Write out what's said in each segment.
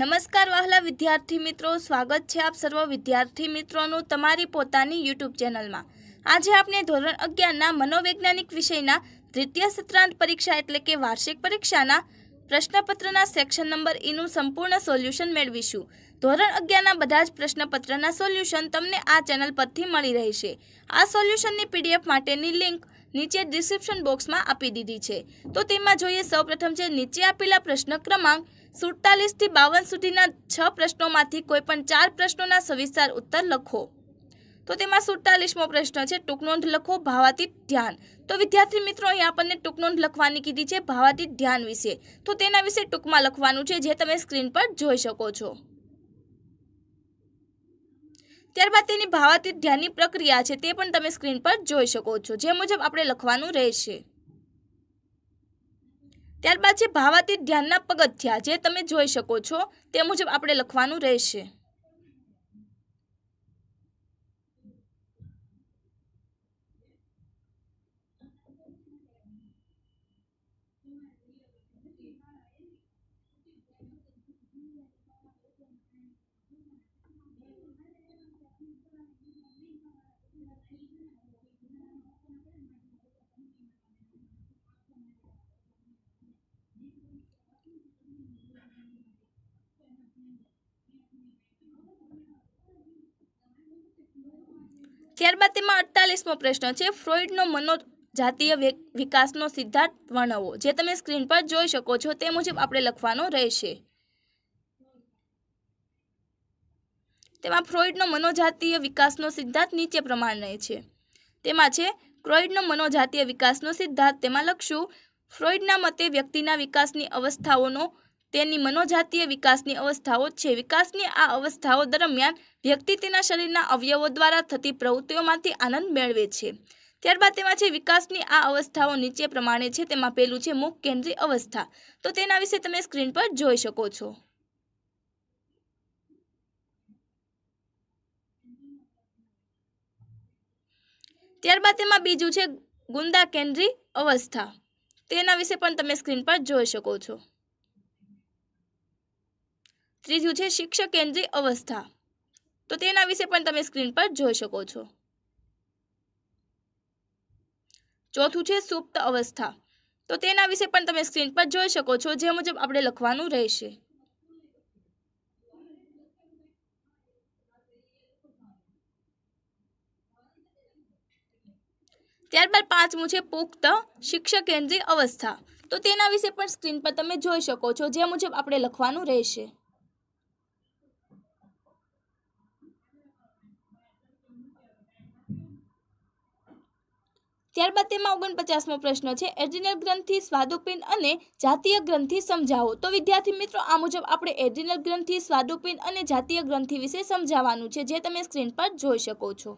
નમસ્કાર વહાલા વિદ્યાર્થી મિત્રો સ્વાગત છે આપ સર્વ વિદ્યાર્થી મિત્રોનું તમારી પોતાની યુટ્યુબ ચેનલમાં આજે આપણે ધોરણ અગિયારના મનોવૈજ્ઞાનિક વિષયના દ્વિતીય સત્રાંત પરીક્ષા એટલે કે વાર્ષિક પરીક્ષાના પ્રશ્નપત્રના સેક્શન નંબર ઈનું e સંપૂર્ણ સોલ્યુશન મેળવીશું ધોરણ અગિયારના બધા જ પ્રશ્નપત્રના સોલ્યુશન તમને આ ચેનલ પરથી મળી રહેશે આ સોલ્યુશનની પીડીએફ માટેની લિંક નીચે ડિસ્ક્રિપ્શન બોક્સમાં આપી દીધી છે તો તેમાં જોઈએ સૌપ્રથમ છે નીચે આપેલા પ્રશ્ન ક્રમાંક સુડતાલીસથી બાવન સુધીના છ પ્રશ્નોમાંથી કોઈપણ ચાર પ્રશ્નોના સવિસ્તાર ઉત્તર લખો તો તેમાં સુડતાલીસમો પ્રશ્ન છે ટૂંક નોંધ લખો ભાવાતીત ધ્યાન તો વિદ્યાર્થી મિત્રો અહીં આપણને ટૂંક નોંધ લખવાની કીધી છે ભાવાતીત ધ્યાન વિશે તો તેના વિશે ટૂંકમાં લખવાનું છે જે તમે સ્ક્રીન પર જોઈ શકો છો ત્યારબાદ તેની ભાવાતીત ધ્યાનની પ્રક્રિયા છે તે પણ તમે સ્ક્રીન પર જોઈ શકો છો જે મુજબ આપણે લખવાનું રહેશે ત્યારબાદ છે ભાવાતીત ધ્યાનના પગથિયા જે તમે જોઈ શકો છો તે મુજબ આપણે લખવાનું રહેશે ત્યારબાદ તેમાં અડતાલીસમો પ્રશ્ન છે ફ્રોઈડનો મનો વિકાસનો સિદ્ધાંત વર્ણવો જે તમે સ્ક્રીન પર જોઈ શકો છો તે મુજબ આપણે લખવાનો રહેશે તેમાં ફ્રોઇડનો મનોજાતીય વિકાસનો સિદ્ધાંત નીચે પ્રમાણે છે તેમાં છે ક્રોઇડનો મનોજાતીય વિકાસનો સિદ્ધાંત તેમાં લખશું ફ્રોઈડના મતે વ્યક્તિના વિકાસની અવસ્થાઓનો તેની મનોજાતીય વિકાસની અવસ્થાઓ છે વિકાસની આ અવસ્થાઓ દરમિયાન વ્યક્તિ તેના શરીરના અવયવો દ્વારા થતી પ્રવૃત્તિઓમાંથી આનંદ મેળવે છે ત્યારબાદ તેમાં છે વિકાસની આ અવસ્થાઓ નીચે પ્રમાણે છે તેમાં પહેલું છે મુખ કેન્દ્રીય અવસ્થા તો તેના વિશે તમે સ્ક્રીન પર જોઈ શકો છો ત્યારબાદ તેમાં બીજું છે ગુંદા કેન્દ્રી અવસ્થા તેના વિશે પણ તમે સ્ક્રીન પર જોઈ શકો છો ત્રીજું છે શિક્ષક કેન્દ્રીય અવસ્થા તો તેના વિશે પણ તમે સ્ક્રીન પર જોઈ શકો છો ચોથું છે સુપ્ત અવસ્થા તો તેના વિશે પણ તમે સ્ક્રીન પર જોઈ શકો છો જે મુજબ આપણે લખવાનું રહેશે ત્યારબાદ પાંચમું છે પુખ્ત શિક્ષક કેન્દ્રીય અવસ્થા તો તેના વિશે પણ સ્ક્રીન પર તમે જોઈ શકો છો જે મુજબ આપણે લખવાનું રહેશે ત્યારબાદ તેમાં ઓગણપચાસમો પ્રશ્ન છે એડ્રિનલ ગ્રંથિ સ્વાદુપિંડ અને જાતીય ગ્રંથિ સમજાવો તો વિદ્યાર્થી મિત્રો આ મુજબ આપણે એડ્રિનલ ગ્રંથિ સ્વાદુપિંડ અને જાતીય ગ્રંથિ વિશે સમજાવવાનું છે જે તમે સ્ક્રીન પર જોઈ શકો છો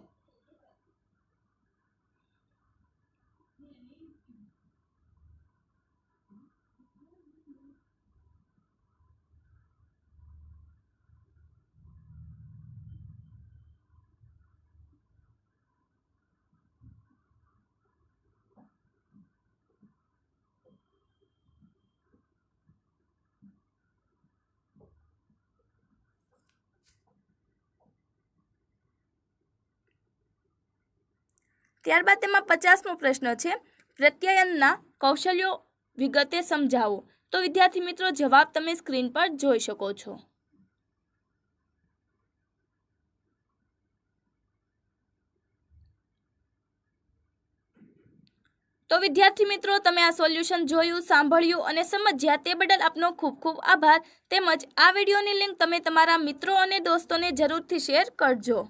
ત્યારબાદ તેમાં પચાસમો પ્રશ્ન છે પ્રત્યાયનના કૌશલ્યો વિગતે સમજાવો તો વિદ્યાર્થી મિત્રો જવાબ તમે સ્ક્રીન પર જોઈ શકો છો તો વિદ્યાર્થી મિત્રો તમે આ સોલ્યુશન જોયું સાંભળ્યું અને સમજ્યા તે બદલ આપનો ખૂબ ખૂબ આભાર તેમજ આ વિડીયોની લિંક તમે તમારા મિત્રો અને દોસ્તોને જરૂરથી શેર કરજો